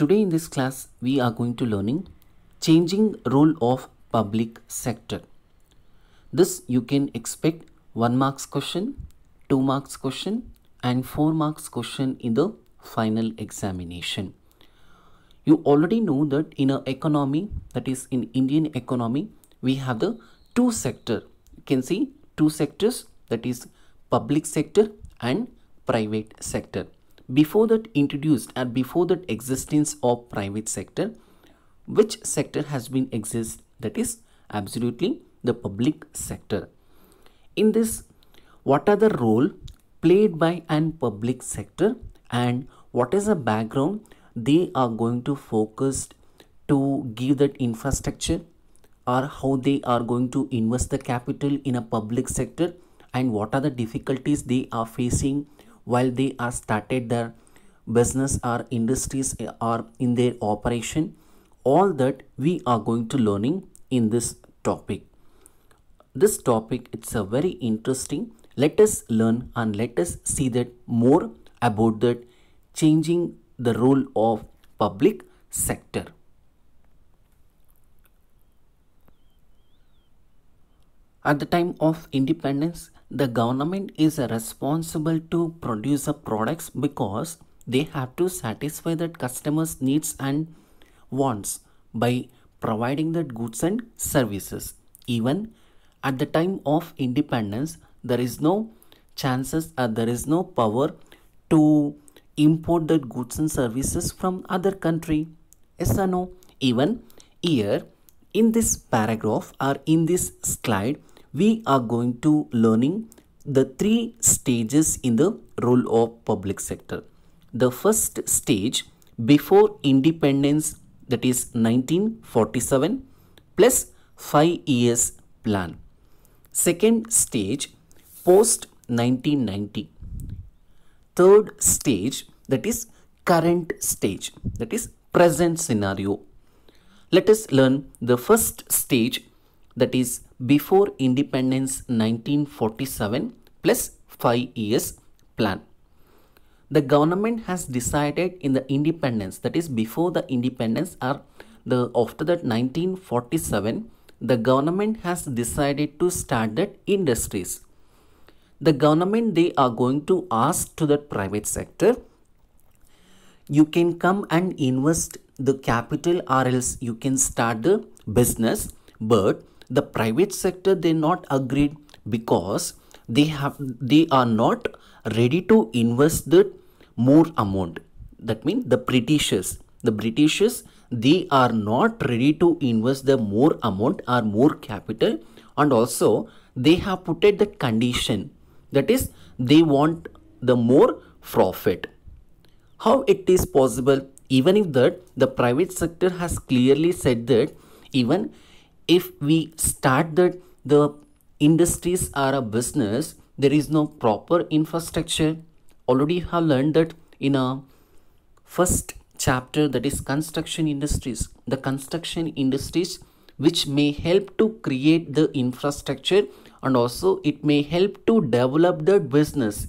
Today in this class, we are going to learning changing role of public sector. This you can expect 1 marks question, 2 marks question and 4 marks question in the final examination. You already know that in an economy, that is in Indian economy, we have the two sector. You can see two sectors that is public sector and private sector before that introduced and before that existence of private sector which sector has been exist that is absolutely the public sector in this what are the role played by an public sector and what is the background they are going to focus to give that infrastructure or how they are going to invest the capital in a public sector and what are the difficulties they are facing while they are started their business or industries or in their operation all that we are going to learning in this topic this topic it's a very interesting let us learn and let us see that more about that changing the role of public sector At the time of independence, the government is responsible to produce the products because they have to satisfy the customers' needs and wants by providing the goods and services. Even at the time of independence, there is no chances or uh, there is no power to import the goods and services from other country. Yes or no? Even here in this paragraph or in this slide, we are going to learning the three stages in the role of public sector. The first stage before independence that is 1947 plus 5 years plan. Second stage post 1990. Third stage that is current stage that is present scenario. Let us learn the first stage that is before independence 1947 plus 5 years plan. The government has decided in the independence that is before the independence or the after that 1947 the government has decided to start that industries. The government they are going to ask to the private sector you can come and invest the capital or else you can start the business but the private sector they not agreed because they have they are not ready to invest the more amount that means the britishers the britishers they are not ready to invest the more amount or more capital and also they have put it the condition that is they want the more profit how it is possible even if that the private sector has clearly said that even if we start that the industries are a business, there is no proper infrastructure. Already have learned that in a first chapter that is construction industries. The construction industries which may help to create the infrastructure and also it may help to develop the business.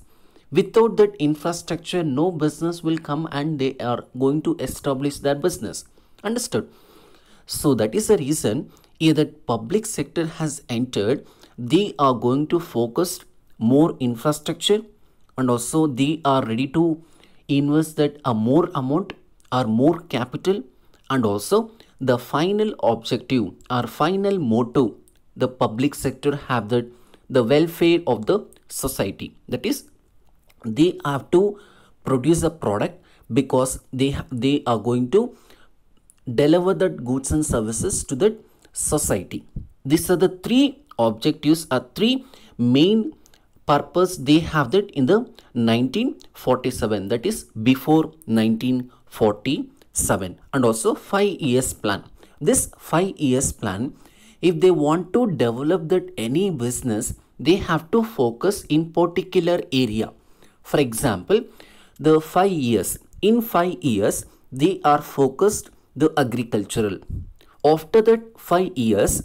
Without that infrastructure, no business will come and they are going to establish their business. Understood? So that is the reason that public sector has entered, they are going to focus more infrastructure and also they are ready to invest that a more amount or more capital and also the final objective or final motto the public sector have that the welfare of the society that is they have to produce a product because they they are going to deliver the goods and services to the society. These are the three objectives are uh, three main purpose they have that in the 1947 that is before 1947 and also 5 years plan. This 5 years plan if they want to develop that any business they have to focus in particular area. For example, the 5 years in 5 years they are focused the agricultural after that five years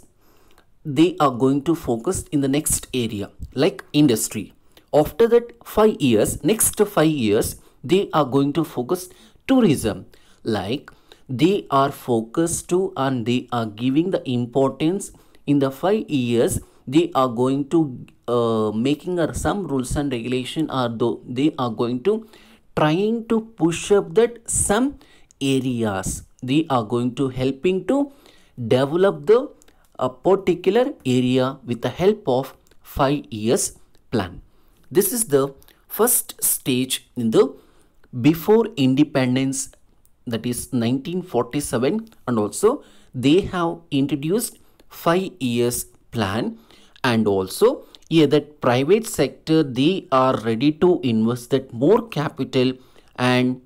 they are going to focus in the next area like industry after that five years next five years they are going to focus tourism like they are focused to and they are giving the importance in the five years they are going to uh, making uh, some rules and regulation or though they are going to trying to push up that some areas they are going to helping to develop the a particular area with the help of 5 years plan. This is the first stage in the before independence that is 1947 and also they have introduced 5 years plan and also yeah, that private sector they are ready to invest that more capital and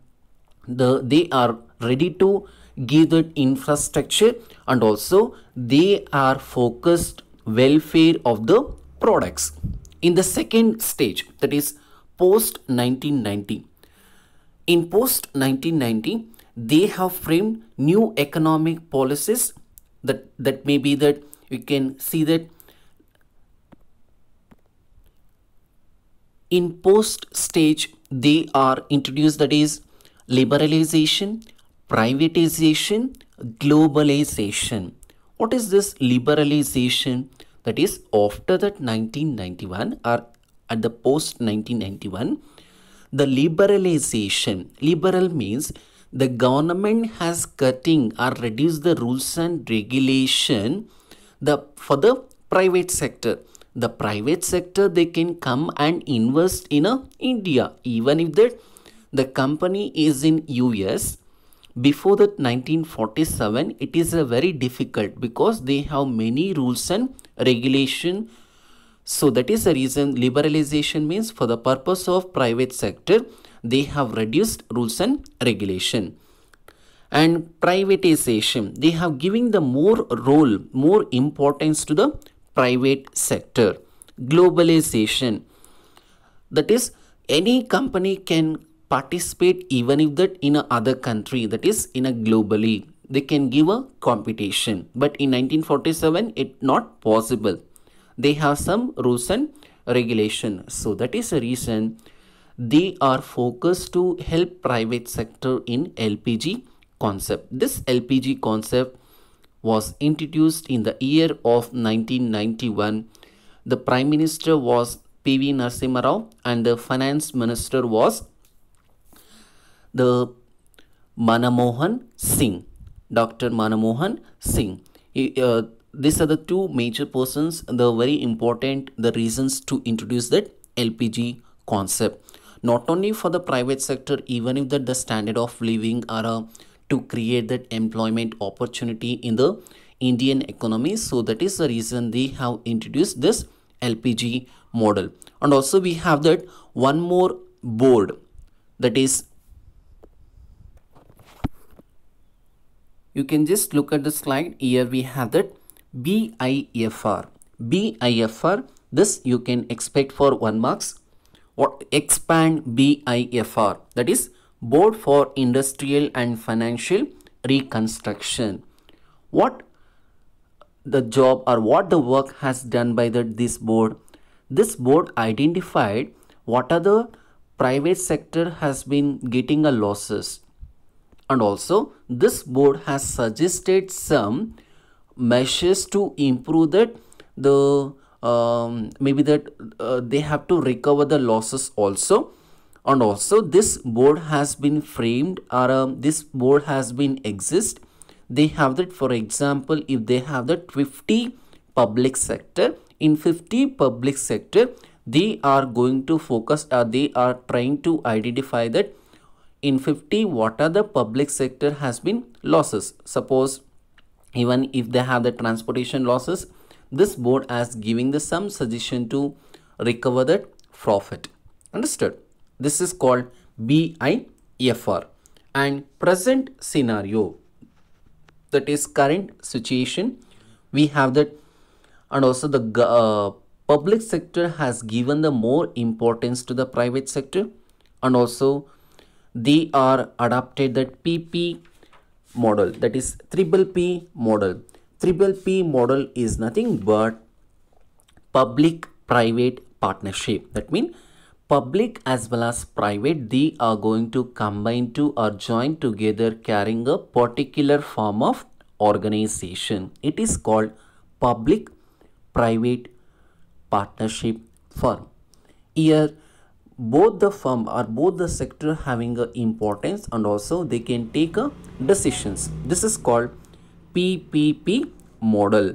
the they are ready to given infrastructure and also they are focused welfare of the products. In the second stage that is post 1990. In post 1990 they have framed new economic policies that that may be that you can see that in post stage they are introduced that is liberalization privatization, globalization. What is this liberalization? That is after that 1991 or at the post 1991, the liberalization. Liberal means the government has cutting or reduced the rules and regulation the, for the private sector. The private sector, they can come and invest in a uh, India. Even if the, the company is in US, before the 1947 it is a very difficult because they have many rules and regulation so that is the reason liberalization means for the purpose of private sector they have reduced rules and regulation and privatization they have given the more role more importance to the private sector globalization that is any company can participate even if that in a other country that is in a globally they can give a competition but in 1947 it not possible they have some rules and regulation so that is a reason they are focused to help private sector in lpg concept this lpg concept was introduced in the year of 1991 the prime minister was pv narasimha rao and the finance minister was the Manamohan Singh, Dr. Manamohan Singh. He, uh, these are the two major persons, the very important, the reasons to introduce that LPG concept. Not only for the private sector, even if that the standard of living are uh, to create that employment opportunity in the Indian economy. So that is the reason they have introduced this LPG model. And also we have that one more board that is you can just look at the slide here we have that BIFR BIFR this you can expect for 1 marks or expand BIFR that is board for industrial and financial reconstruction what the job or what the work has done by the, this board this board identified what are the private sector has been getting a losses and also this board has suggested some measures to improve that the um, maybe that uh, they have to recover the losses also and also this board has been framed or um, this board has been exist they have that for example if they have that 50 public sector in 50 public sector they are going to focus or uh, they are trying to identify that in 50 what are the public sector has been losses suppose even if they have the transportation losses this board as giving the some suggestion to recover that profit understood this is called BIFR and present scenario that is current situation we have that and also the uh, public sector has given the more importance to the private sector and also they are adopted that PP model that is triple P model. Triple P model is nothing but public private partnership. That means public as well as private they are going to combine to or join together carrying a particular form of organization. It is called public private partnership firm. Here both the firm or both the sector having a importance and also they can take a decisions this is called ppp model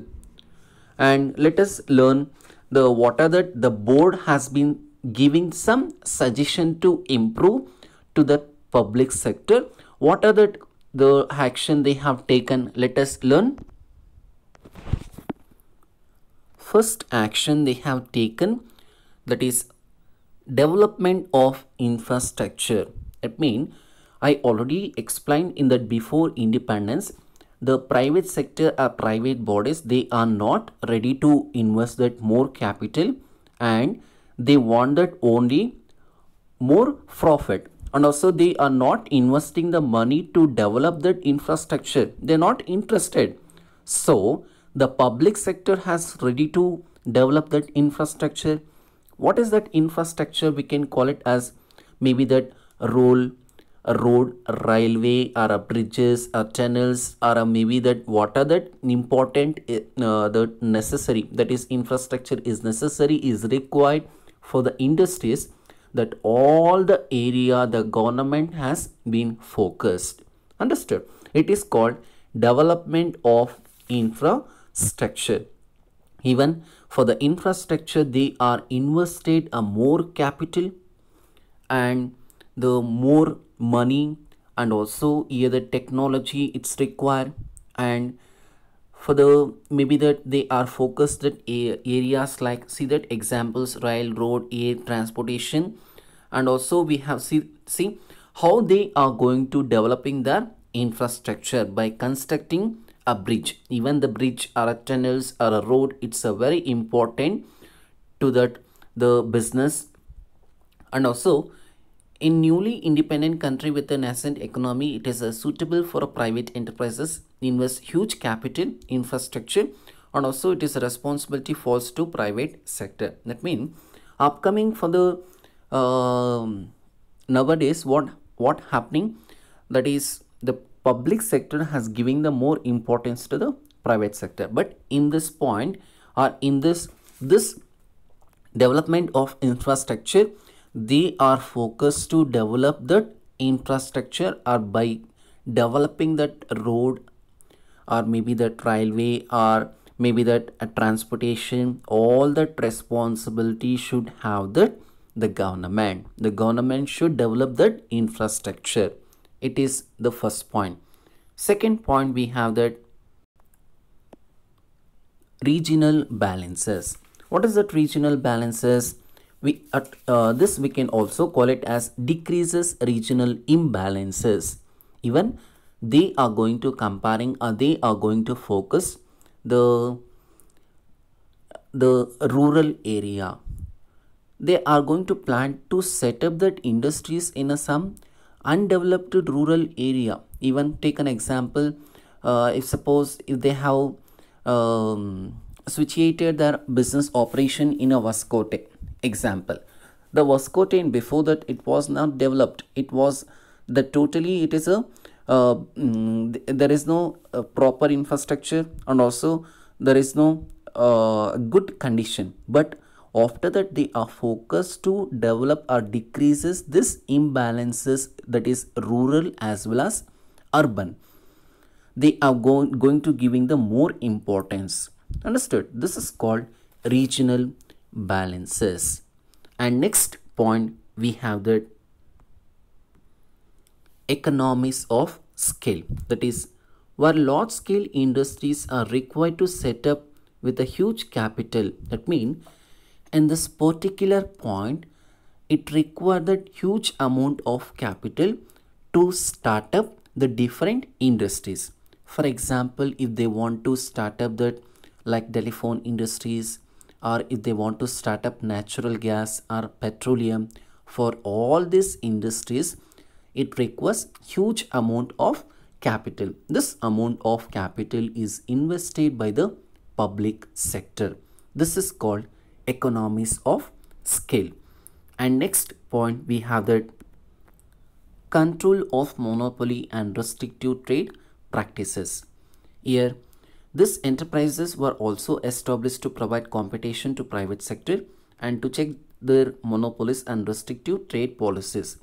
and let us learn the what are that the board has been giving some suggestion to improve to the public sector what are the the action they have taken let us learn first action they have taken that is development of infrastructure. That mean, I already explained in that before independence, the private sector private bodies, they are not ready to invest that more capital and they want that only more profit and also they are not investing the money to develop that infrastructure. They're not interested. So the public sector has ready to develop that infrastructure what is that infrastructure we can call it as maybe that role a road a railway or a bridges or tunnels or a maybe that what are that important eh, uh, the necessary that is infrastructure is necessary is required for the industries that all the area the government has been focused understood it is called development of infrastructure even for the infrastructure they are invested a more capital and the more money and also yeah, the technology it's required and for the maybe that they are focused that areas like see that examples railroad air transportation and also we have see see how they are going to developing their infrastructure by constructing a bridge even the bridge or a tunnels or a road it's a very important to that the business and also in newly independent country with a nascent economy it is uh, suitable for private enterprises invest huge capital infrastructure and also it is a responsibility falls to private sector that means upcoming for the uh, nowadays what what happening that is the public sector has given the more importance to the private sector but in this point or in this this development of infrastructure they are focused to develop that infrastructure or by developing that road or maybe that railway or maybe that uh, transportation all that responsibility should have that the government the government should develop that infrastructure it is the first point. Second point we have that regional balances. What is that regional balances? We at, uh, This we can also call it as decreases regional imbalances. Even they are going to comparing or uh, they are going to focus the the rural area. They are going to plan to set up that industries in a some undeveloped rural area even take an example uh, if suppose if they have um, their business operation in a Vascote example the Vascote before that it was not developed it was the totally it is a uh, mm, there is no uh, proper infrastructure and also there is no uh, good condition but after that they are focused to develop or decreases this imbalances that is rural as well as urban they are going going to giving the more importance understood this is called regional balances and next point we have the economies of scale that is where large scale industries are required to set up with a huge capital that means in this particular point it required that huge amount of capital to start up the different industries for example if they want to start up that like telephone industries or if they want to start up natural gas or petroleum for all these industries it requires huge amount of capital this amount of capital is invested by the public sector this is called economies of scale. And next point we have the control of monopoly and restrictive trade practices. Here, these enterprises were also established to provide competition to private sector and to check their monopolies and restrictive trade policies.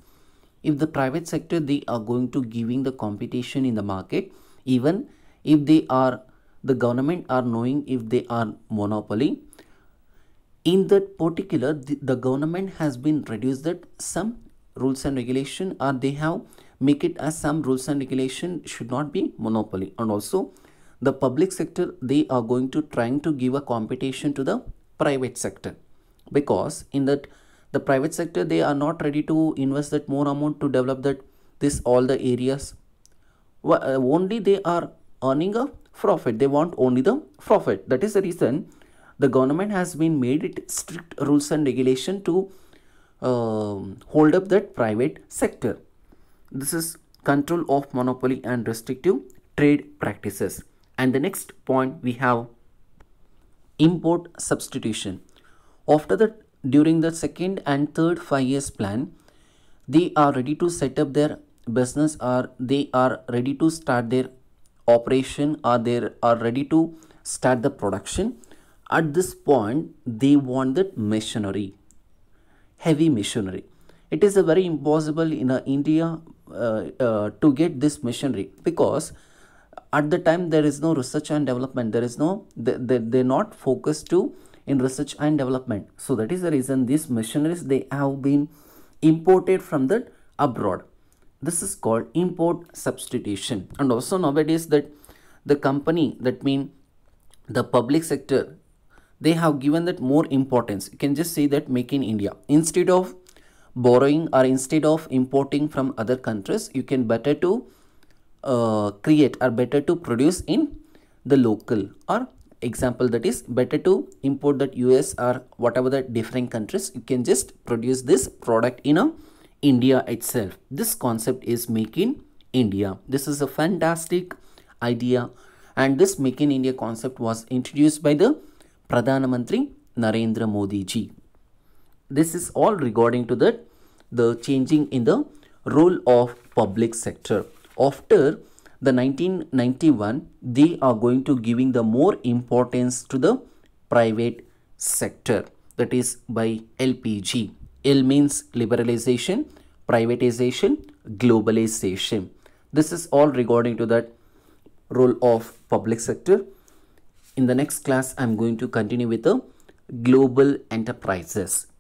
If the private sector, they are going to giving the competition in the market, even if they are, the government are knowing if they are monopoly, in that particular the, the government has been reduced that some rules and regulation or they have make it as some rules and regulation should not be monopoly and also the public sector they are going to trying to give a competition to the private sector because in that the private sector they are not ready to invest that more amount to develop that this all the areas well, uh, only they are earning a profit they want only the profit that is the reason the government has been made it strict rules and regulation to uh, hold up that private sector. This is control of monopoly and restrictive trade practices. And the next point we have import substitution. After the during the second and third five years plan, they are ready to set up their business or they are ready to start their operation or they are ready to start the production at this point, they want that machinery, heavy machinery. It is a very impossible in uh, India uh, uh, to get this machinery because at the time there is no research and development. There is no, they, they, they're not focused to in research and development. So that is the reason these machineries, they have been imported from the abroad. This is called import substitution. And also nowadays that the company, that mean the public sector they have given that more importance you can just say that make in india instead of borrowing or instead of importing from other countries you can better to uh, create or better to produce in the local or example that is better to import that us or whatever the different countries you can just produce this product in a uh, india itself this concept is make in india this is a fantastic idea and this make in india concept was introduced by the Pradhanamantri Narendra Modi ji. This is all regarding to the, the changing in the role of public sector. After the 1991, they are going to giving the more importance to the private sector that is by LPG. L means liberalization, privatization, globalization. This is all regarding to that role of public sector in the next class i'm going to continue with the global enterprises